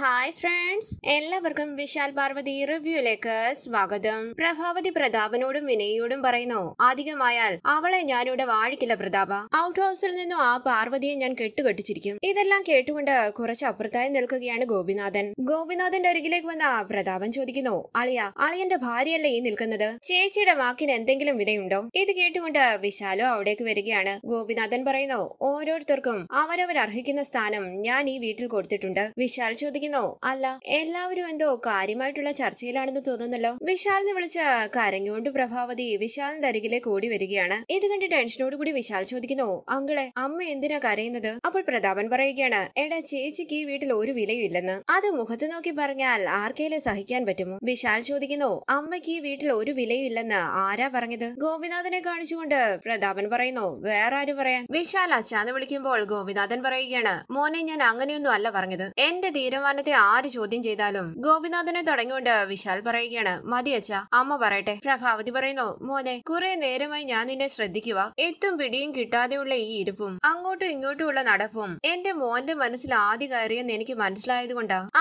hi friends എല്ലാവർക്കും വിശാൽ പാർവതി റിവ്യൂയിലേക്ക് സ്വാഗതം പ്രഭാവതി പ്രതാപനോടും വിനയോടും പറയുന്നു അധികമായാൽ അവളെ ഞാനിവിടെ വാഴിക്കില്ല പ്രതാപ ഔട്ട് ഹൗസിൽ നിന്നും ആ പാർവതിയെ ഞാൻ കെട്ടുകെട്ടിച്ചിരിക്കും ഇതെല്ലാം കേട്ടുകൊണ്ട് കുറച്ച് അപ്പുറത്തായി നിൽക്കുകയാണ് ഗോപിനാഥൻ ഗോപിനാഥന്റെ അരികിലേക്ക് വന്ന പ്രതാപൻ ചോദിക്കുന്നു അളിയ അളിയന്റെ ഭാര്യയല്ലേ ഈ നിൽക്കുന്നത് ചേച്ചിയുടെ വാക്കിന് എന്തെങ്കിലും വിലയുണ്ടോ ഇത് കേട്ടുകൊണ്ട് വിശാലോ അവിടേക്ക് വരികയാണ് ഗോപിനാഥൻ പറയുന്നു ഓരോരുത്തർക്കും അവരവർ അർഹിക്കുന്ന സ്ഥാനം ഞാൻ ഈ വീട്ടിൽ കൊടുത്തിട്ടുണ്ട് വിശാൽ ചോദിക്കും സംസാരിക്കുന്നോ അല്ല എല്ലാവരും എന്തോ കാര്യമായിട്ടുള്ള ചർച്ചയിലാണെന്ന് തോന്നുന്നല്ലോ വിശാലിനെ വിളിച്ച കരഞ്ഞുകൊണ്ട് പ്രഭാവതി വിശാലിന്റെ അരികിലേക്ക് ഓടി വരികയാണ് ഇത് കണ്ട് ടെൻഷനോട് കൂടി വിശാൽ ചോദിക്കുന്നു അങ്കിളെ അമ്മ എന്തിനാ കരയുന്നത് അപ്പോൾ പ്രതാപൻ പറയുകയാണ് എടാ ചേച്ചിക്ക് ഈ വീട്ടിൽ ഒരു ഇല്ലെന്ന് അത് മുഖത്ത് നോക്കി പറഞ്ഞാൽ ആർക്കേലും സഹിക്കാൻ പറ്റുമോ വിശാൽ ചോദിക്കുന്നു അമ്മയ്ക്ക് ഈ വീട്ടിൽ ഒരു ഇല്ലെന്ന് ആരാ പറഞ്ഞത് ഗോപിനാഥനെ കാണിച്ചുകൊണ്ട് പ്രതാപൻ പറയുന്നു വേറെ ആരും പറയാൻ വിശാൽ അച്ഛാന്ന് വിളിക്കുമ്പോൾ ഗോപിനാഥൻ പറയുകയാണ് മോനെ ഞാൻ അങ്ങനെയൊന്നും അല്ല പറഞ്ഞത് എന്റെ തീരുമാനം തീരുമാനത്തെ ആര് ചോദ്യം ചെയ്താലും ഗോപിനാഥനെ തുടങ്ങിക്കൊണ്ട് വിശാൽ പറയുകയാണ് മതിയച്ച അമ്മ പറയട്ടെ പ്രഭാവതി പറയുന്നു മോനെ കുറെ നേരമായി ഞാൻ നിന്നെ ശ്രദ്ധിക്കുക എത്തും പിടിയും കിട്ടാതെയുള്ള ഈ ഇരിപ്പും അങ്ങോട്ടും ഇങ്ങോട്ടും ഉള്ള നടപ്പും എന്റെ മോന്റെ മനസ്സിൽ ആദ്യ കയറിയെന്ന് എനിക്ക് മനസ്സിലായത്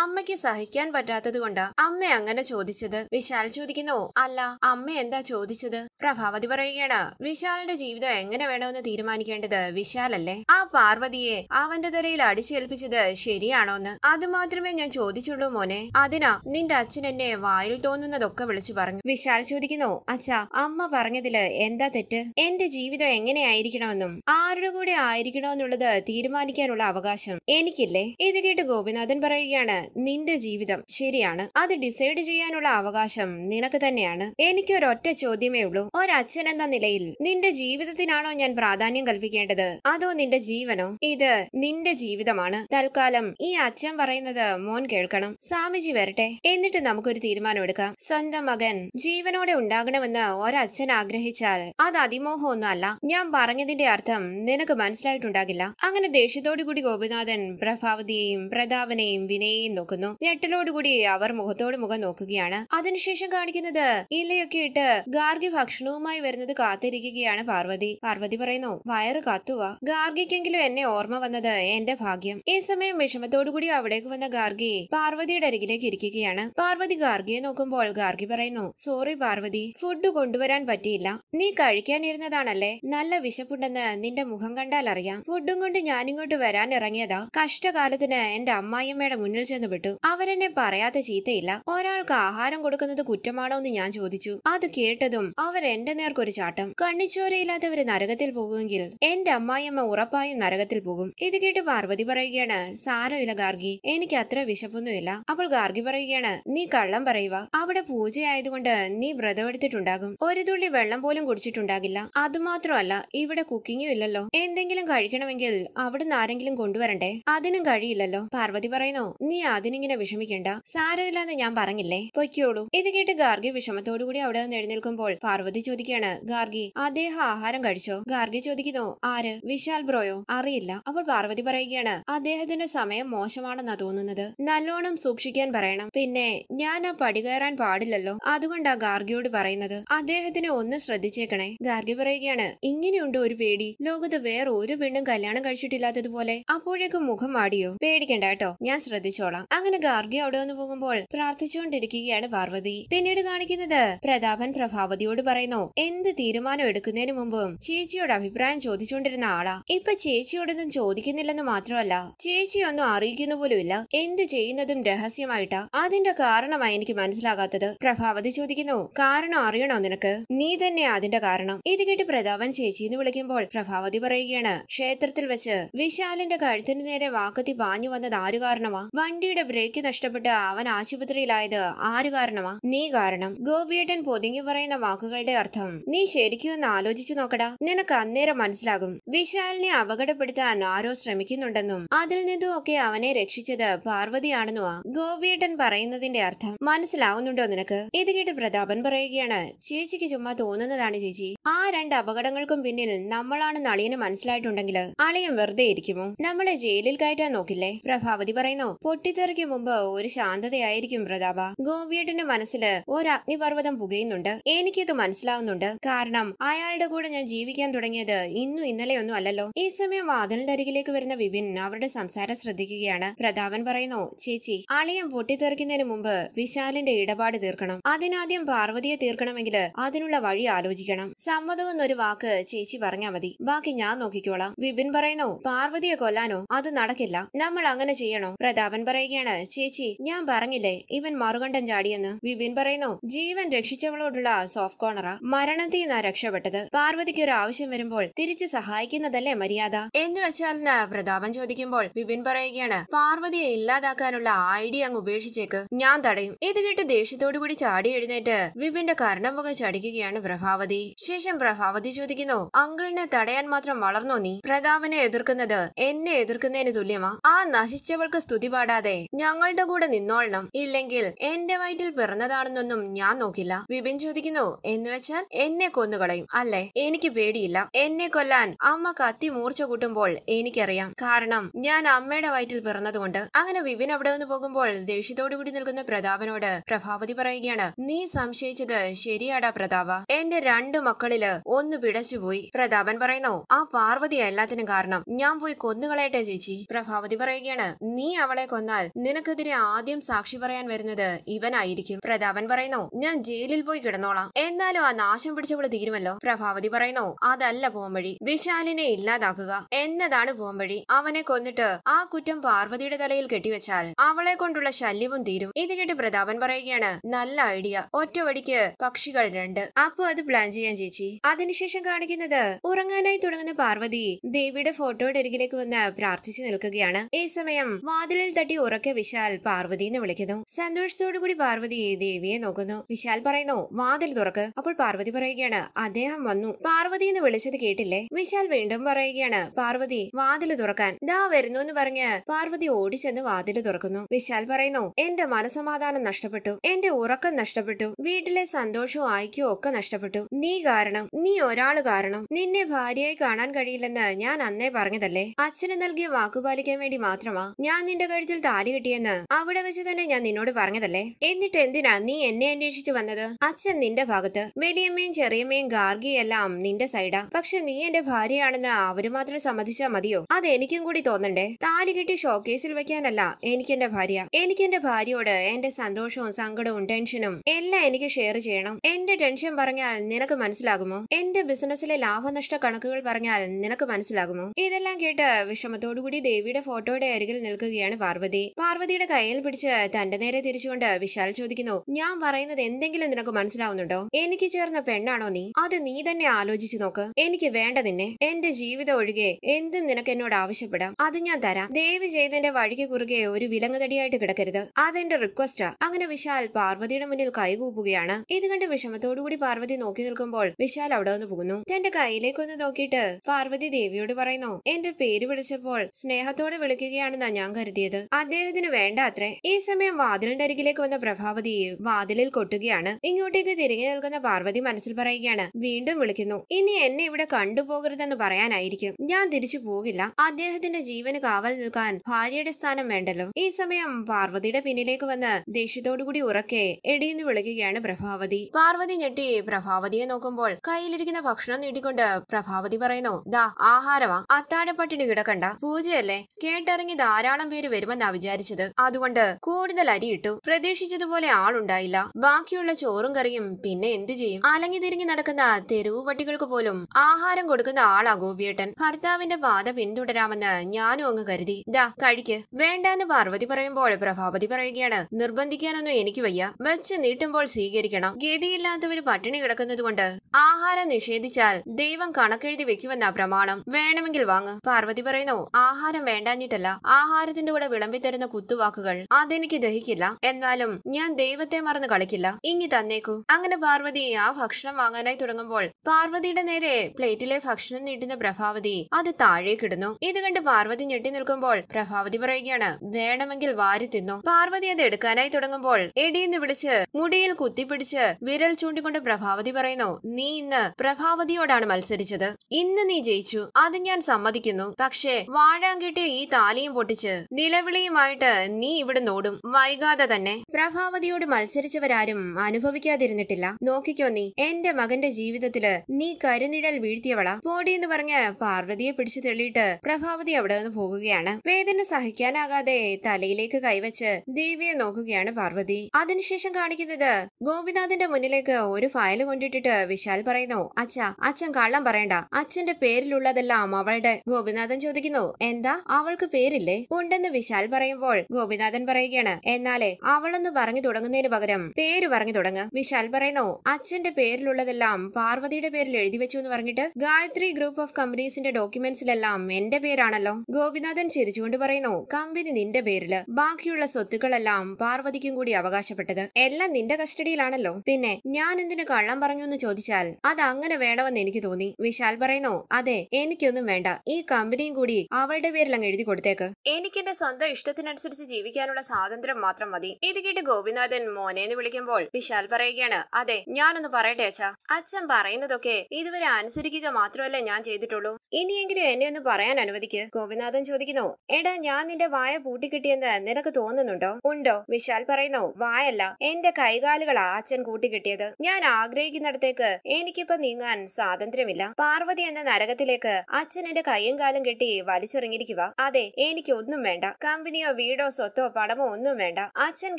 അമ്മയ്ക്ക് സഹിക്കാൻ പറ്റാത്തത് കൊണ്ടാ അമ്മ അങ്ങനെ ചോദിച്ചത് വിശാൽ ചോദിക്കുന്നു അല്ല അമ്മ എന്താ ചോദിച്ചത് പ്രഭാവതി പറയുകയാണ് വിശാലിന്റെ ജീവിതം എങ്ങനെ വേണമെന്ന് തീരുമാനിക്കേണ്ടത് വിശാലല്ലേ ആ പാർവതിയെ അവന്റെ തലയിൽ അടിച്ചേൽപ്പിച്ചത് ശരിയാണോന്ന് അതുമാത്രം മാത്രമേ ഞാൻ ചോദിച്ചുള്ളൂ മോനെ അതിനാ നിന്റെ അച്ഛൻ എന്നെ വായിൽ തോന്നുന്നതൊക്കെ വിളിച്ചു പറഞ്ഞു വിശാൽ ചോദിക്കുന്നു അച്ഛാ അമ്മ പറഞ്ഞതില് എന്താ തെറ്റ് എന്റെ ജീവിതം എങ്ങനെയായിരിക്കണമെന്നും ആരുടെ കൂടെ ആയിരിക്കണമെന്നുള്ളത് തീരുമാനിക്കാനുള്ള അവകാശം എനിക്കില്ലേ ഇത് കേട്ട് ഗോപിനാഥൻ പറയുകയാണ് നിന്റെ ജീവിതം ശരിയാണ് അത് ഡിസൈഡ് ചെയ്യാനുള്ള അവകാശം നിനക്ക് തന്നെയാണ് എനിക്കൊരൊറ്റ ചോദ്യമേ ഉള്ളൂ ഒരച്ഛൻ എന്ന നിലയിൽ നിന്റെ ജീവിതത്തിനാണോ ഞാൻ പ്രാധാന്യം കൽപ്പിക്കേണ്ടത് അതോ നിന്റെ ജീവനോ ഇത് നിന്റെ ജീവിതമാണ് തൽക്കാലം ഈ അച്ഛൻ പറയുന്നത് മോൻ കേൾക്കണം സ്വാമിജി വരട്ടെ എന്നിട്ട് നമുക്കൊരു തീരുമാനം എടുക്കാം സ്വന്തം മകൻ ജീവനോടെ ഉണ്ടാകണമെന്ന് ഒരച്ഛൻ ആഗ്രഹിച്ചാൽ അത് അതിമോഹമൊന്നുമല്ല ഞാൻ പറഞ്ഞതിന്റെ അർത്ഥം നിനക്ക് മനസ്സിലായിട്ടുണ്ടാകില്ല അങ്ങനെ ദേഷ്യത്തോടുകൂടി ഗോപിനാഥൻ പ്രഭാവതിയെയും പ്രതാപനെയും വിനയെയും നോക്കുന്നു ഞെട്ടലോടുകൂടി അവർ മുഖത്തോട് മുഖം നോക്കുകയാണ് അതിനുശേഷം കാണിക്കുന്നത് ഇലയൊക്കെ ഇട്ട് ഗാർഗി ഭക്ഷണവുമായി വരുന്നത് കാത്തിരിക്കുകയാണ് പാർവതി പാർവതി പറയുന്നു വയറ് കത്തുക ഗാർഗിക്കെങ്കിലും എന്നെ ഓർമ്മ വന്നത് എന്റെ ഭാഗ്യം ഈ സമയം വിഷമത്തോടുകൂടി അവിടേക്ക് വന്ന ഗാർഗി പാർവതിയുടെ അരികിലേക്ക് ഇരിക്കുകയാണ് പാർവതി ഗാർഗിയെ നോക്കുമ്പോൾ ഗാർഗി പറയുന്നു സോറി പാർവതി ഫുഡ് കൊണ്ടുവരാൻ പറ്റിയില്ല നീ കഴിക്കാനിരുന്നതാണല്ലേ നല്ല വിശപ്പുണ്ടെന്ന് നിന്റെ മുഖം കണ്ടാൽ അറിയാം ഫുഡും കൊണ്ട് ഞാനിങ്ങോട്ട് വരാൻ ഇറങ്ങിയതാ കഷ്ടകാലത്തിന് എന്റെ അമ്മായിയമ്മയുടെ മുന്നിൽ ചെന്ന് വിട്ടു അവരെന്നെ പറയാതെ ചീത്തയില്ല ഒരാൾക്ക് ആഹാരം കൊടുക്കുന്നത് കുറ്റമാണോ എന്ന് ഞാൻ ചോദിച്ചു അത് കേട്ടതും എന്റെ നേർക്കൊരു ചാട്ടം കണ്ണിച്ചോരയില്ലാത്തവർ നരകത്തിൽ പോകുമെങ്കിൽ എന്റെ അമ്മായിയമ്മ ഉറപ്പായും നരകത്തിൽ പോകും ഇത് കേട്ട് പാർവതി പറയുകയാണ് സാരമില്ല ഗാർഗി എനിക്ക് അത്ര വിശപ്പൊന്നുമില്ല അവൾ ഗാർഗി പറയുകയാണ് നീ കള്ളം പറയുക അവിടെ പൂജയായതുകൊണ്ട് നീ വ്രതമെടുത്തിട്ടുണ്ടാകും ഒരു തുള്ളി വെള്ളം പോലും കുടിച്ചിട്ടുണ്ടാകില്ല അതുമാത്രമല്ല ഇവിടെ കുക്കിങ്ങും ഇല്ലല്ലോ എന്തെങ്കിലും കഴിക്കണമെങ്കിൽ അവിടുന്ന് ആരെങ്കിലും കൊണ്ടുവരണ്ടേ അതിനും കഴിയില്ലല്ലോ പാർവതി പറയുന്നു നീ അതിനിങ്ങനെ വിഷമിക്കണ്ട സാരമില്ലെന്ന് ഞാൻ പറഞ്ഞില്ലേ പൊയ്ക്കോളൂ ഇത് കേട്ട് ഗാർഗി വിഷമത്തോടുകൂടി അവിടെ നിന്ന് എഴുന്നേൽക്കുമ്പോൾ പാർവതി ചോദിക്കുകയാണ് ഗാർഗി അദ്ദേഹം ആഹാരം കഴിച്ചോ ഗാർഗി ചോദിക്കുന്നു ആര് വിശാൽ ബ്രോയോ അറിയില്ല അപ്പോൾ പാർവതി പറയുകയാണ് അദ്ദേഹത്തിന്റെ സമയം മോശമാണെന്നാ തോന്നുന്നത് പറയുന്നത് നല്ലോണം സൂക്ഷിക്കാൻ പറയണം പിന്നെ ഞാൻ ആ പടി കയറാൻ പാടില്ലല്ലോ അതുകൊണ്ടാ ഗാർഗിയോട് പറയുന്നത് അദ്ദേഹത്തിന് ഒന്ന് ശ്രദ്ധിച്ചേക്കണേ ഗാർഗി പറയുകയാണ് ഇങ്ങനെയുണ്ട് ഒരു പേടി ലോകത്ത് വേറെ ഒരു പെണ്ണും കല്യാണം കഴിച്ചിട്ടില്ലാത്തതുപോലെ അപ്പോഴേക്കും മുഖം മാടിയോ പേടിക്കണ്ട കേട്ടോ ഞാൻ ശ്രദ്ധിച്ചോളാം അങ്ങനെ ഗാർഗി അവിടെ വന്ന് പോകുമ്പോൾ പ്രാർത്ഥിച്ചുകൊണ്ടിരിക്കുകയാണ് പാർവതി പിന്നീട് കാണിക്കുന്നത് പ്രതാപൻ പ്രഭാവതിയോട് പറയുന്നു എന്ത് തീരുമാനം എടുക്കുന്നതിന് മുമ്പും ചേച്ചിയോട് അഭിപ്രായം ചോദിച്ചുകൊണ്ടിരുന്ന ആളാ ഇപ്പൊ ചേച്ചിയോടൊന്നും ചോദിക്കുന്നില്ലെന്ന് മാത്രമല്ല ചേച്ചിയൊന്നും അറിയിക്കുന്ന പോലുമില്ല എന്ത് ചെയ്യുന്നതും രഹസ്യമായിട്ടാ അതിന്റെ കാരണമായി എനിക്ക് മനസ്സിലാകാത്തത് പ്രഭാവതി ചോദിക്കുന്നു കാരണം അറിയണോ നിനക്ക് നീ തന്നെ അതിന്റെ കാരണം ഇത് കേട്ട് പ്രതാപൻ ചേച്ചി എന്ന് വിളിക്കുമ്പോൾ പ്രഭാവതി പറയുകയാണ് ക്ഷേത്രത്തിൽ വെച്ച് വിശാലിന്റെ കഴുത്തിന് നേരെ വാക്കത്തി പാഞ്ഞു വന്നത് ആര് കാരണമാ വണ്ടിയുടെ ബ്രേക്ക് നഷ്ടപ്പെട്ട് അവൻ ആശുപത്രിയിലായത് ആര് കാരണമാ നീ കാരണം ഗോപിയേട്ടൻ പൊതുങ്ങി പറയുന്ന വാക്കുകളുടെ അർത്ഥം നീ ശരിക്കും ഒന്ന് ആലോചിച്ചു നോക്കടാ നിനക്ക് അന്നേരം മനസ്സിലാകും വിശാലിനെ അപകടപ്പെടുത്താൻ ആരോ ശ്രമിക്കുന്നുണ്ടെന്നും അതിൽ നിന്നും ഒക്കെ അവനെ രക്ഷിച്ചത് പാർവതിയാണെന്നു ആ ഗോപിയേട്ടൻ പറയുന്നതിന്റെ അർത്ഥം മനസ്സിലാവുന്നുണ്ടോ നിനക്ക് ഇത് കേട്ട് പ്രതാപൻ പറയുകയാണ് ചേച്ചിക്ക് ചുമ്മാ തോന്നുന്നതാണ് ചേച്ചി ആ രണ്ട് അപകടങ്ങൾക്കും പിന്നിൽ നമ്മളാണ് നളിയന് മനസ്സിലായിട്ടുണ്ടെങ്കിൽ അളിയൻ വെറുതെ ഇരിക്കുമോ നമ്മളെ ജയിലിൽ കയറ്റാൻ നോക്കില്ലേ പ്രഭാവതി പറയുന്നു പൊട്ടിത്തെറിക്ക് മുമ്പ് ഒരു ശാന്തതയായിരിക്കും പ്രതാപ ഗോപിയേട്ടന്റെ മനസ്സില് ഒരു അഗ്നിപർവ്വതം പുകയുന്നുണ്ട് എനിക്കിത് മനസ്സിലാവുന്നുണ്ട് കാരണം അയാളുടെ കൂടെ ഞാൻ ജീവിക്കാൻ തുടങ്ങിയത് ഇന്നും ഇന്നലെയൊന്നും അല്ലല്ലോ ഈ സമയം വാതിലിന്റെ അരികിലേക്ക് വരുന്ന വിപിൻ അവരുടെ സംസാരം ശ്രദ്ധിക്കുകയാണ് പ്രതാപൻ പറയുന്നത് പറയുന്നു ചേച്ചി ആലയം പൊട്ടിത്തെറിക്കുന്നതിന് മുമ്പ് വിശാലിന്റെ ഇടപാട് തീർക്കണം അതിനാദ്യം പാർവതിയെ തീർക്കണമെങ്കിൽ അതിനുള്ള വഴി ആലോചിക്കണം സമ്മതം എന്നൊരു വാക്ക് ചേച്ചി പറഞ്ഞാൽ മതി ബാക്കി ഞാൻ നോക്കിക്കോളാം വിപിൻ പറയുന്നു പാർവതിയെ കൊല്ലാനോ അത് നടക്കില്ല നമ്മൾ അങ്ങനെ ചെയ്യണോ പ്രതാപൻ പറയുകയാണ് ചേച്ചി ഞാൻ പറഞ്ഞില്ലേ ഇവൻ മറുകണ്ഠം ചാടിയെന്ന് വിപിൻ പറയുന്നു ജീവൻ രക്ഷിച്ചവളോടുള്ള സോഫ്റ്റ് കോർണറാ മരണത്തിൽ നിന്നാ രക്ഷപ്പെട്ടത് പാർവതിക്ക് ഒരു ആവശ്യം വരുമ്പോൾ തിരിച്ച് സഹായിക്കുന്നതല്ലേ മര്യാദ എന്ന് വെച്ചാൽ പ്രതാപൻ ചോദിക്കുമ്പോൾ വിപിൻ പറയുകയാണ് പാർവതിയെ ഇല്ല ഇല്ലാതാക്കാനുള്ള ഐഡിയ അങ്ങ് ഉപേക്ഷിച്ചേക്ക് ഞാൻ തടയും ഇത് കേട്ട് ദേഷ്യത്തോടു കൂടി ചാടി എഴുന്നേറ്റ് വിപിന്റെ കരണം മുഖം ചടിക്കുകയാണ് പ്രഭാവതി ശേഷം പ്രഭാവതി ചോദിക്കുന്നു അങ്കിളിനെ തടയാൻ മാത്രം വളർന്നോ നീ പ്രതാപനെ എതിർക്കുന്നത് എന്നെ എതിർക്കുന്നതിന് തുല്യമാ ആ നശിച്ചവൾക്ക് സ്തുതി പാടാതെ ഞങ്ങളുടെ കൂടെ നിന്നോളണം ഇല്ലെങ്കിൽ എന്റെ വയറ്റിൽ പിറന്നതാണെന്നൊന്നും ഞാൻ നോക്കില്ല വിപിൻ ചോദിക്കുന്നു എന്ന് വെച്ചാൽ എന്നെ കൊന്നുകളയും അല്ലെ എനിക്ക് പേടിയില്ല എന്നെ കൊല്ലാൻ അമ്മ കത്തി മൂർച്ച കൂട്ടുമ്പോൾ എനിക്കറിയാം കാരണം ഞാൻ അമ്മയുടെ വയറ്റിൽ പിറന്നതുകൊണ്ട് അങ്ങനെ വിപിൻ അവിടെ വന്ന് പോകുമ്പോൾ ദേഷ്യത്തോടു കൂടി നിൽക്കുന്ന പ്രതാപനോട് പ്രഭാവതി പറയുകയാണ് നീ സംശയിച്ചത് ശരിയാടാ പ്രതാപ എന്റെ രണ്ട് മക്കളില് ഒന്ന് പിടച്ചുപോയി പ്രതാപൻ പറയുന്നു ആ പാർവതി എല്ലാത്തിനും കാരണം ഞാൻ പോയി കൊന്നുകളയട്ടെ ചേച്ചി പ്രഭാവതി പറയുകയാണ് നീ അവളെ കൊന്നാൽ നിനക്കെതിരെ ആദ്യം സാക്ഷി പറയാൻ വരുന്നത് ഇവനായിരിക്കും പ്രതാപൻ പറയുന്നു ഞാൻ ജയിലിൽ പോയി കിടന്നോളാം എന്നാലും ആ നാശം പിടിച്ചവള് തീരുമല്ലോ പ്രഭാവതി പറയുന്നു അതല്ല വഴി വിശാലിനെ ഇല്ലാതാക്കുക എന്നതാണ് വഴി അവനെ കൊന്നിട്ട് ആ കുറ്റം പാർവതിയുടെ തലയിൽ കെട്ടി മാറ്റിവെച്ചാൽ അവളെ കൊണ്ടുള്ള ശല്യവും തീരും ഇത് കേട്ട് പ്രതാപൻ പറയുകയാണ് നല്ല ഐഡിയ ഒറ്റവടിക്ക് പക്ഷികൾ രണ്ട് അപ്പോ അത് പ്ലാൻ ചെയ്യാൻ ചേച്ചി അതിനുശേഷം കാണിക്കുന്നത് ഉറങ്ങാനായി തുടങ്ങുന്ന പാർവതി ദേവിയുടെ ഫോട്ടോയുടെ അരികിലേക്ക് വന്ന് പ്രാർത്ഥിച്ചു നിൽക്കുകയാണ് ഈ സമയം വാതിലിൽ തട്ടി ഉറക്കെ വിശാൽ പാർവതിനെ വിളിക്കുന്നു സന്തോഷത്തോടുകൂടി പാർവതി ദേവിയെ നോക്കുന്നു വിശാൽ പറയുന്നു വാതിൽ തുറക്ക് അപ്പോൾ പാർവതി പറയുകയാണ് അദ്ദേഹം വന്നു പാർവതി എന്ന് വിളിച്ചത് കേട്ടില്ലേ വിശാൽ വീണ്ടും പറയുകയാണ് പാർവതി വാതിൽ തുറക്കാൻ ദാ വരുന്നു എന്ന് പറഞ്ഞ് പാർവതി ഓടിച്ചെന്ന് വാതില് തുറക്കുന്നു വിശാൽ പറയുന്നു എന്റെ മനസമാധാനം നഷ്ടപ്പെട്ടു എന്റെ ഉറക്കം നഷ്ടപ്പെട്ടു വീട്ടിലെ സന്തോഷവും ഐക്യവും ഒക്കെ നഷ്ടപ്പെട്ടു നീ കാരണം നീ ഒരാള് കാരണം നിന്നെ ഭാര്യയായി കാണാൻ കഴിയില്ലെന്ന് ഞാൻ അന്നേ പറഞ്ഞതല്ലേ അച്ഛന് നൽകിയ വാക്കുപാലിക്കാൻ വേണ്ടി മാത്രമാ ഞാൻ നിന്റെ കഴുത്തിൽ താലി കിട്ടിയെന്ന് അവിടെ വെച്ച് തന്നെ ഞാൻ നിന്നോട് പറഞ്ഞതല്ലേ എന്നിട്ട് എന്തിനാ നീ എന്നെ അന്വേഷിച്ചു വന്നത് അച്ഛൻ നിന്റെ ഭാഗത്ത് വലിയമ്മയും ചെറിയമ്മയും ഗാർഗിയെല്ലാം നിന്റെ സൈഡാ പക്ഷെ നീ എന്റെ ഭാര്യയാണെന്ന് അവര് മാത്രം സമ്മതിച്ചാ മതിയോ അത് എനിക്കും കൂടി തോന്നണ്ടേ താലി കിട്ടി ഷോക്കേസിൽ വെക്കാനല്ല എനിക്ക് എനിക്കെന്റെ ഭാര്യ എനിക്കെന്റെ ഭാര്യയോട് എന്റെ സന്തോഷവും സങ്കടവും ടെൻഷനും എല്ലാം എനിക്ക് ഷെയർ ചെയ്യണം എന്റെ ടെൻഷൻ പറഞ്ഞാൽ നിനക്ക് മനസ്സിലാകുമോ എന്റെ ബിസിനസ്സിലെ ലാഭനഷ്ട കണക്കുകൾ പറഞ്ഞാൽ നിനക്ക് മനസ്സിലാകുമോ ഇതെല്ലാം കേട്ട് വിഷമത്തോടുകൂടി ദേവിയുടെ ഫോട്ടോയുടെ അരികിൽ നിൽക്കുകയാണ് പാർവതി പാർവതിയുടെ കയ്യിൽ പിടിച്ച് തന്റെ നേരെ തിരിച്ചുകൊണ്ട് വിശാൽ ചോദിക്കുന്നു ഞാൻ പറയുന്നത് എന്തെങ്കിലും നിനക്ക് മനസ്സിലാവുന്നുണ്ടോ എനിക്ക് ചേർന്ന പെണ്ണാണോ നീ അത് നീ തന്നെ ആലോചിച്ചു നോക്ക് എനിക്ക് വേണ്ട നിന്നെ എന്റെ ജീവിതം ഒഴികെ എന്തും നിനക്ക് എന്നോട് ആവശ്യപ്പെടാം അത് ഞാൻ തരാം ദേവി ചെയ്തതിന്റെ വഴിക്ക് കുറുകെ കുറുകെ ഒരു വിലങ്ങുതടിയായിട്ട് കിടക്കരുത് അതെന്റെ റിക്വസ്റ്റാ അങ്ങനെ വിശാൽ പാർവതിയുടെ മുന്നിൽ കൈകൂപ്പുകയാണ് ഇത് കണ്ട് വിഷമത്തോടുകൂടി പാർവതി നോക്കി നിൽക്കുമ്പോൾ വിശാൽ അവിടെ നിന്ന് പോകുന്നു തന്റെ കയ്യിലേക്കൊന്ന് നോക്കിയിട്ട് പാർവതി ദേവിയോട് പറയുന്നു എന്റെ പേര് വിളിച്ചപ്പോൾ സ്നേഹത്തോടെ വിളിക്കുകയാണെന്നാ ഞാൻ കരുതിയത് അദ്ദേഹത്തിന് വേണ്ട അത്രേ ഈ സമയം വാതിലിന്റെ അരികിലേക്ക് വന്ന പ്രഭാവതി വാതിലിൽ കൊട്ടുകയാണ് ഇങ്ങോട്ടേക്ക് തിരികെ നിൽക്കുന്ന പാർവതി മനസ്സിൽ പറയുകയാണ് വീണ്ടും വിളിക്കുന്നു ഇനി എന്നെ ഇവിടെ കണ്ടുപോകരുതെന്ന് പറയാനായിരിക്കും ഞാൻ തിരിച്ചു പോകില്ല അദ്ദേഹത്തിന്റെ ജീവന് കാവൽ നിൽക്കാൻ ഭാര്യയുടെ സ്ഥാനം വേണം വേണ്ടല്ലോ ഈ സമയം പാർവതിയുടെ പിന്നിലേക്ക് വന്ന് ദേഷ്യത്തോടുകൂടി ഉറക്കെ എടിയെന്ന് വിളിക്കുകയാണ് പ്രഭാവതി പാർവതി ഞെട്ടി പ്രഭാവതിയെ നോക്കുമ്പോൾ കയ്യിലിരിക്കുന്ന ഭക്ഷണം നീട്ടിക്കൊണ്ട് പ്രഭാവതി പറയുന്നു ദാ ആഹാരമാ അത്താഴപ്പട്ടിന് കിടക്കണ്ട പൂജയല്ലേ കേട്ടിറങ്ങി ധാരാളം പേര് വരുമെന്നാ വിചാരിച്ചത് അതുകൊണ്ട് കൂടുതൽ അരി ഇട്ടു പ്രതീക്ഷിച്ചതുപോലെ ആളുണ്ടായില്ല ബാക്കിയുള്ള ചോറും കറിയും പിന്നെ എന്തു ചെയ്യും അലങ്ങി തിരിഞ്ഞു നടക്കുന്ന തെരുവ് പട്ടികൾക്ക് പോലും ആഹാരം കൊടുക്കുന്ന ആളാ ഗോപിയേട്ടൻ ഭർത്താവിന്റെ പാത പിന്തുടരാമെന്ന് ഞാനും അങ്ങ് കരുതി ദാ കഴിക്ക് വേണ്ട എന്ന് പാർവതി പറയുമ്പോൾ പ്രഭാപതി പറയുകയാണ് നിർബന്ധിക്കാനൊന്നും എനിക്ക് വയ്യ വെച്ച് നീട്ടുമ്പോൾ സ്വീകരിക്കണം ഗതിയില്ലാത്തവര് പട്ടിണി കിടക്കുന്നതുകൊണ്ട് ആഹാരം നിഷേധിച്ചാൽ ദൈവം കണക്കെഴുതി വെക്കുമെന്ന പ്രമാണം വേണമെങ്കിൽ വാങ്ങ് പാർവതി പറയുന്നു ആഹാരം വേണ്ടാഞ്ഞിട്ടല്ല ആഹാരത്തിന്റെ കൂടെ വിളമ്പി തരുന്ന കുത്തുവാക്കുകൾ അതെനിക്ക് ദഹിക്കില്ല എന്നാലും ഞാൻ ദൈവത്തെ മറന്ന് കളിക്കില്ല ഇങ്ങി തന്നേക്കൂ അങ്ങനെ പാർവതി ആ ഭക്ഷണം വാങ്ങാനായി തുടങ്ങുമ്പോൾ പാർവതിയുടെ നേരെ പ്ലേറ്റിലെ ഭക്ഷണം നീട്ടുന്ന പ്രഭാവതി അത് താഴേക്കിടുന്നു ഇത് കണ്ട് പാർവതി ഞെട്ടി നിൽക്കുമ്പോൾ പ്രഭാവതി പറയുകയാണ് വേണമെങ്കിൽ വാരി തിന്നു പാർവതി അത് എടുക്കാനായി തുടങ്ങുമ്പോൾ എടിയെന്ന് വിളിച്ച് മുടിയിൽ കുത്തിപ്പിടിച്ച് വിരൽ ചൂണ്ടിക്കൊണ്ട് പ്രഭാവതി പറയുന്നു നീ ഇന്ന് പ്രഭാവതിയോടാണ് മത്സരിച്ചത് ഇന്ന് നീ ജയിച്ചു അത് ഞാൻ സമ്മതിക്കുന്നു പക്ഷേ വാഴാൻ കിട്ടിയ ഈ താലിയും പൊട്ടിച്ച് നിലവിളിയുമായിട്ട് നീ ഇവിടെ നോടും വൈകാതെ തന്നെ പ്രഭാവതിയോട് മത്സരിച്ചവരാരും അനുഭവിക്കാതിരുന്നിട്ടില്ല നോക്കിക്കോ നീ എന്റെ മകന്റെ ജീവിതത്തില് നീ കരുനിഴൽ വീഴ്ത്തിയവളാ പോടിയെന്ന് പറഞ്ഞ് പാർവതിയെ പിടിച്ചു തെളിയിട്ട് പ്രഭാവതി അവിടെ നിന്ന് പോകുകയാണ് വേദന സഹിക്കാനാകാതെ ഗോപികയുടെ തലയിലേക്ക് കൈവച്ച് ദേവിയെ നോക്കുകയാണ് പാർവതി അതിനുശേഷം കാണിക്കുന്നത് ഗോപിനാഥിന്റെ മുന്നിലേക്ക് ഒരു ഫയൽ കൊണ്ടിട്ടിട്ട് വിശാൽ പറയുന്നു അച്ഛ അച്ഛൻ കള്ളം പറയണ്ട അച്ഛന്റെ പേരിലുള്ളതെല്ലാം അവളുടെ ഗോപിനാഥൻ ചോദിക്കുന്നു എന്താ അവൾക്ക് പേരില്ലേ ഉണ്ടെന്ന് വിശാൽ പറയുമ്പോൾ ഗോപിനാഥൻ പറയുകയാണ് എന്നാലേ അവളെന്ന് പറഞ്ഞു തുടങ്ങുന്നതിന് പകരം പേര് പറഞ്ഞു തുടങ്ങ് വിശാൽ പറയുന്നു അച്ഛന്റെ പേരിലുള്ളതെല്ലാം പാർവതിയുടെ പേരിൽ എഴുതി വെച്ചു എന്ന് പറഞ്ഞിട്ട് ഗായത്രി ഗ്രൂപ്പ് ഓഫ് കമ്പനീസിന്റെ ഡോക്യുമെന്റ്സിലെല്ലാം എന്റെ പേരാണല്ലോ ഗോപിനാഥൻ ചിരിച്ചുകൊണ്ട് പറയുന്നു കമ്പനി നിന്റെ പേരില് ബാക്കിയുള്ള സ്വത്തുക്കളെല്ലാം പാർവതിക്കും കൂടി അവകാശപ്പെട്ടത് എല്ലാം നിന്റെ കസ്റ്റഡിയിലാണല്ലോ പിന്നെ ഞാൻ എന്തിനു കള്ളം പറഞ്ഞു എന്ന് ചോദിച്ചാൽ അത് അങ്ങനെ വേണമെന്ന് എനിക്ക് തോന്നി വിശാൽ പറയുന്നു അതെ എനിക്കൊന്നും വേണ്ട ഈ കമ്പനിയും കൂടി അവളുടെ പേരിൽ അങ്ങ് എഴുതി കൊടുത്തേക്ക് എനിക്ക് എന്റെ സ്വന്തം ഇഷ്ടത്തിനനുസരിച്ച് ജീവിക്കാനുള്ള സ്വാതന്ത്ര്യം മാത്രം മതി ഇത് കേട്ട് ഗോപിനാഥൻ മോനെ എന്ന് വിളിക്കുമ്പോൾ വിശാൽ പറയുകയാണ് അതെ ഞാനൊന്ന് പറയട്ടെ അച്ഛ അച്ഛൻ പറയുന്നതൊക്കെ ഇതുവരെ അനുസരിക്കുക മാത്രമല്ല ഞാൻ ചെയ്തിട്ടുള്ളൂ ഇനിയെങ്കിലും എന്നെ ഒന്ന് പറയാൻ അനുവദിക്ക് ഗോപിനാഥൻ ചോദിക്കുന്നു എടാ ഞാൻ നിന്റെ വായ കൂട്ടിക്കിട്ടിയെന്ന് നിനക്ക് തോന്നുന്നുണ്ടോ ഉണ്ടോ വിശാൽ പറയുന്നു വായല്ല എന്റെ കൈകാലുകളാ അച്ഛൻ കൂട്ടിക്കിട്ടിയത് ഞാൻ ആഗ്രഹിക്കുന്നിടത്തേക്ക് എനിക്കിപ്പൊ നീങ്ങാൻ സ്വാതന്ത്ര്യമില്ല പാർവതി എന്ന നരകത്തിലേക്ക് അച്ഛൻ എന്റെ കൈയും കാലും കെട്ടി വലിച്ചിറങ്ങിയിരിക്കുക അതെ എനിക്കൊന്നും വേണ്ട കമ്പനിയോ വീടോ സ്വത്തോ പണമോ ഒന്നും വേണ്ട അച്ഛൻ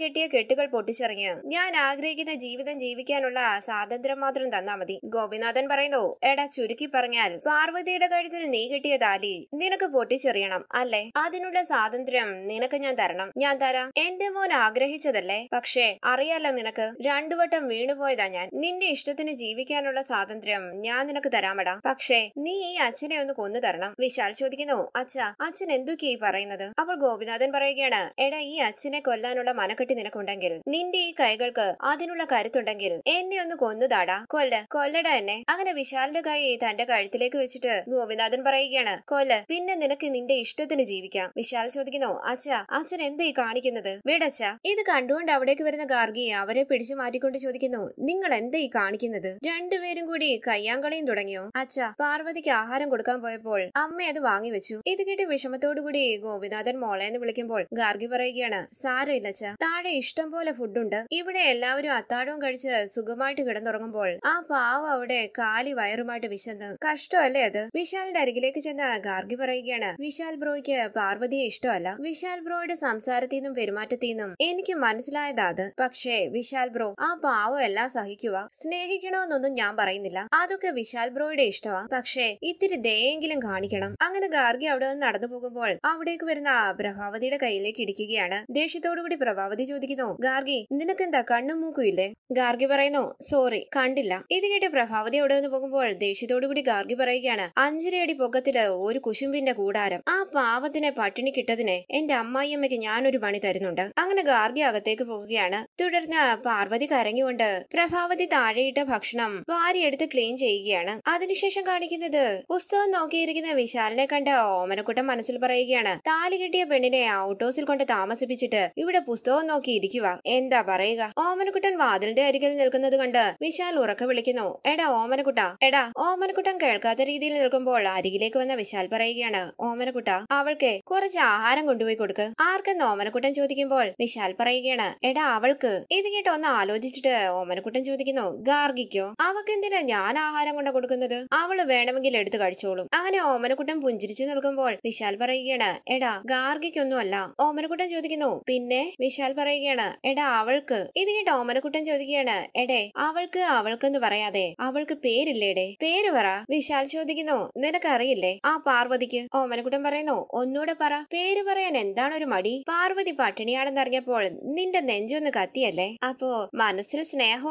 കെട്ടിയ കെട്ടുകൾ പൊട്ടിച്ചെറിഞ്ഞ് ഞാൻ ആഗ്രഹിക്കുന്ന ജീവിതം ജീവിക്കാനുള്ള സ്വാതന്ത്ര്യം മാത്രം തന്നാ മതി ഗോപിനാഥൻ പറയുന്നു എടാ ചുരുക്കി പറഞ്ഞാൽ പാർവതിയുടെ കഴുത്തിൽ നീ കെട്ടിയ താലി നിനക്ക് പൊട്ടിച്ചെറിയണം അല്ലെ അതിനുള്ള സ്വാതന്ത്ര്യം നിനക്ക് ഞാൻ തരണം ഞാൻ തരാം എന്റെ മോൻ ആഗ്രഹിച്ചതല്ലേ പക്ഷേ അറിയാലോ നിനക്ക് രണ്ടു വട്ടം വീണുപോയതാ ഞാൻ നിന്റെ ഇഷ്ടത്തിന് ജീവിക്കാനുള്ള സ്വാതന്ത്ര്യം ഞാൻ നിനക്ക് തരാമടാ പക്ഷേ നീ ഈ അച്ഛനെ ഒന്ന് കൊന്നു തരണം വിശാൽ ചോദിക്കുന്നു അച്ഛ അച്ഛൻ എന്തൊക്കെയാ ഈ പറയുന്നത് അപ്പോൾ ഗോപിനാഥൻ പറയുകയാണ് എടാ ഈ അച്ഛനെ കൊല്ലാനുള്ള മനക്കെട്ടി നിനക്കുണ്ടെങ്കിൽ നിന്റെ ഈ കൈകൾക്ക് അതിനുള്ള കരുത്തുണ്ടെങ്കിൽ എന്നെ ഒന്ന് കൊന്നുതാടാ കൊല്ല കൊല്ലടാ എന്നെ അങ്ങനെ വിശാലിന്റെ കൈ തന്റെ കഴുത്തിലേക്ക് വെച്ചിട്ട് ഗോപിനാഥൻ പറയുകയാണ് കൊല്ല പിന്നെ നിനക്ക് നിന്റെ ഇഷ്ടത്തിന് ജീവിക്കാം വിശാൽ ചോദിക്കുന്നു അച്ഛാ അച്ഛൻ എന്താ ഈ കാണിക്കുന്നത് വേടച്ച ഇത് കണ്ടുകൊണ്ട് അവിടേക്ക് വരുന്ന ഗാർഗിയെ അവരെ പിടിച്ചു മാറ്റിക്കൊണ്ട് ചോദിക്കുന്നു നിങ്ങൾ എന്താ ഈ കാണിക്കുന്നത് രണ്ടുപേരും കൂടി കയ്യാങ്കളിയും തുടങ്ങിയോ അച്ഛാ പാർവതിക്ക് ആഹാരം കൊടുക്കാൻ പോയപ്പോൾ അമ്മ അത് വാങ്ങി വെച്ചു ഇത് കേട്ട് വിഷമത്തോടുകൂടി ഗോപിനാഥൻ മോളെ എന്ന് വിളിക്കുമ്പോൾ ഗാർഗി പറയുകയാണ് സാരമില്ല അച്ഛ താഴെ ഇഷ്ടം പോലെ ഫുഡുണ്ട് ഇവിടെ എല്ലാവരും അത്താഴവും കഴിച്ച് സുഖമായിട്ട് കിടന്നുറങ്ങുമ്പോൾ ആ പാവ അവിടെ കാലി വയറുമായിട്ട് വിശന്ന് കഷ്ടമല്ലേ അത് വിശാലിന്റെ അരികിലേക്ക് ചെന്ന ഗാർഗി പറയുകയാണ് വിശാൽ ബ്രോയ്ക്ക് പാർവതിയെ ഇഷ്ടമല്ല വിശാൽ ബ്രോയുടെ സംസാരത്തിൽ നിന്നും പെരുമാറ്റത്തിൽ നിന്നും എനിക്ക് മനസ്സിലായതാത് പക്ഷേ വിശാൽ ബ്രോ ആ പാവം എല്ലാം സഹിക്കുക സ്നേഹിക്കണമെന്നൊന്നും ഞാൻ പറയുന്നില്ല അതൊക്കെ വിശാൽ ബ്രോയുടെ ഇഷ്ടമാ പക്ഷേ ഇത്തിരി ദയെങ്കിലും കാണിക്കണം അങ്ങനെ ഗാർഗി അവിടെ നിന്ന് നടന്നു പോകുമ്പോൾ അവിടേക്ക് വരുന്ന പ്രഭാവതിയുടെ കയ്യിലേക്ക് ഇടിക്കുകയാണ് ദേഷ്യത്തോടുകൂടി പ്രഭാവതി ചോദിക്കുന്നു ഗാർഗി നിനക്കെന്താ കണ്ണും മൂക്കും ഇല്ലേ ഗാർഗി പറയുന്നു സോറി കണ്ടില്ല ഇത് കേട്ട് പ്രഭാവതി അവിടെ നിന്ന് പോകുമ്പോൾ ദേഷ്യത്തോടുകൂടി ഗാർഗി പറയുകയാണ് അഞ്ചരയടി പൊക്കത്തില് ഒരു കുശുമ്പിന്റെ കൂടാരം ആ പാവത്തിനെ പട്ടിണി കിട്ടതിനെ എന്റെ അമ്മായിയമ്മയ്ക്ക് ഞാനൊരു പണി തരുന്നുണ്ട് അങ്ങനെ ഗാർഗി അകത്തേക്ക് പോവുകയാണ് തുടർന്ന് പാർവതി കരഞ്ഞുകൊണ്ട് പ്രഭാവതി താഴെയിട്ട ഭക്ഷണം വാരിയെടുത്ത് ക്ലീൻ ചെയ്യുകയാണ് അതിനുശേഷം കാണിക്കുന്നത് പുസ്തകം നോക്കിയിരിക്കുന്ന വിശാലിനെ കണ്ട ഓമനക്കൂട്ടം മനസ്സിൽ പറയുകയാണ് താലി കിട്ടിയ പെണ്ണിനെ ഔട്ടോസിൽ കൊണ്ട് താമസിപ്പിച്ചിട്ട് ഇവിടെ പുസ്തകം നോക്കി ഇരിക്കുക എന്താ പറയുക ഓമനക്കുട്ടൻ വാതിലിന്റെ അരികിൽ നിൽക്കുന്നത് കണ്ട് വിശാൽ ഉറക്ക വിളിക്കുന്നു എടാ ഓമനക്കുട്ട എടാ ഓമനക്കുട്ടൻ കേൾക്കാത്ത രീതിയിൽ നിൽക്കുമ്പോൾ അരികിലേക്ക് വന്ന വിശാൽ പറയുകയാണ് ഓമനക്കുട്ട അവൾക്ക് കുറച്ച് ആഹാരം കൊണ്ടുപോയി കൊണ്ടുപോയി കൊടുക്ക് ആർക്കെന്ന് ഓമനക്കുട്ടൻ ചോദിക്കുമ്പോൾ വിശാൽ പറയുകയാണ് എടാ അവൾക്ക് ഇത് കേട്ട് ഒന്ന് ആലോചിച്ചിട്ട് ഓമനക്കുട്ടൻ ചോദിക്കുന്നു ഗാർഗിക്കോ അവക്ക് എന്തിനാ ഞാൻ ആഹാരം കൊണ്ട് കൊടുക്കുന്നത് അവള് വേണമെങ്കിൽ എടുത്തു കഴിച്ചോളും അങ്ങനെ ഓമനക്കുട്ടൻ പുഞ്ചിരിച്ചു നിൽക്കുമ്പോൾ വിശാൽ പറയുകയാണ് എടാ അല്ല ഓമനക്കുട്ടൻ ചോദിക്കുന്നു പിന്നെ വിശാൽ പറയുകയാണ് എടാ അവൾക്ക് ഇത് കേട്ട് ഓമനക്കുട്ടൻ ചോദിക്കുകയാണ് എടേ അവൾക്ക് അവൾക്കെന്ന് പറയാതെ അവൾക്ക് പേരില്ലേടേ പേര് പറ വിശാൽ ചോദിക്കുന്നു നിനക്കറിയില്ലേ ആ പാർവതിക്ക് ഓമനക്കുട്ടൻ പറയുന്നു ഒന്നൂടെ പറ പേര് പറയാൻ എന്താണൊരു മടി പാർവതി പട്ടിണിയാണെന്നറിഞ്ഞപ്പോൾ നിന്റെ നെഞ്ചൊന്ന് കത്തിയല്ലേ അപ്പോ മനസ്സിൽ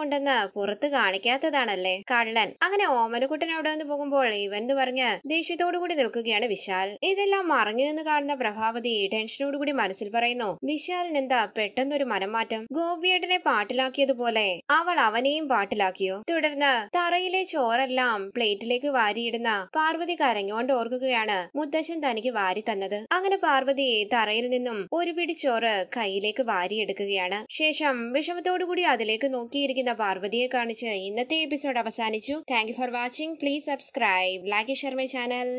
ഉണ്ടെന്ന് പുറത്ത് കാണിക്കാത്തതാണല്ലേ കള്ളൻ അങ്ങനെ ഓമനക്കുട്ടൻ അവിടെ നിന്ന് പോകുമ്പോൾ എന്ന് പറഞ്ഞ് ദേഷ്യത്തോടുകൂടി നിൽക്കുകയാണ് വിശാൽ ഇതെല്ലാം മറഞ്ഞു നിന്ന് കാണുന്ന പ്രഭാവതി ടെൻഷനോടുകൂടി മനസ്സിൽ പറയുന്നു വിശാലിന് എന്താ പെട്ടെന്നൊരു മനംമാറ്റം ഗോപിയേട്ടനെ പാട്ടിലാക്കിയതുപോലെ അവൾ അവനെയും പാട്ടിലാക്കിയോ തുടർന്ന് തറയിലെ ചോറെല്ലാം പ്ലേറ്റിലേക്ക് വാരിയിടുന്ന പാർവതി കരഞ്ഞുകൊണ്ട് ഓർക്കുകയാണ് മുത്തശ്ശൻ തനിക്ക് വാരി തന്നത് അങ്ങനെ പാർവതി തറയിൽ നിന്നും ഒരു പിടി ചോറ് കയ്യിലേക്ക് വാരിയെടുക്കുകയാണ് ശേഷം വിഷമത്തോടുകൂടി അതിലേക്ക് നോക്കിയിരിക്കുന്ന പാർവതിയെ കാണിച്ച് ഇന്നത്തെ എപ്പിസോഡ് അവസാനിച്ചു thank for watching please subscribe Lakki Sharma channel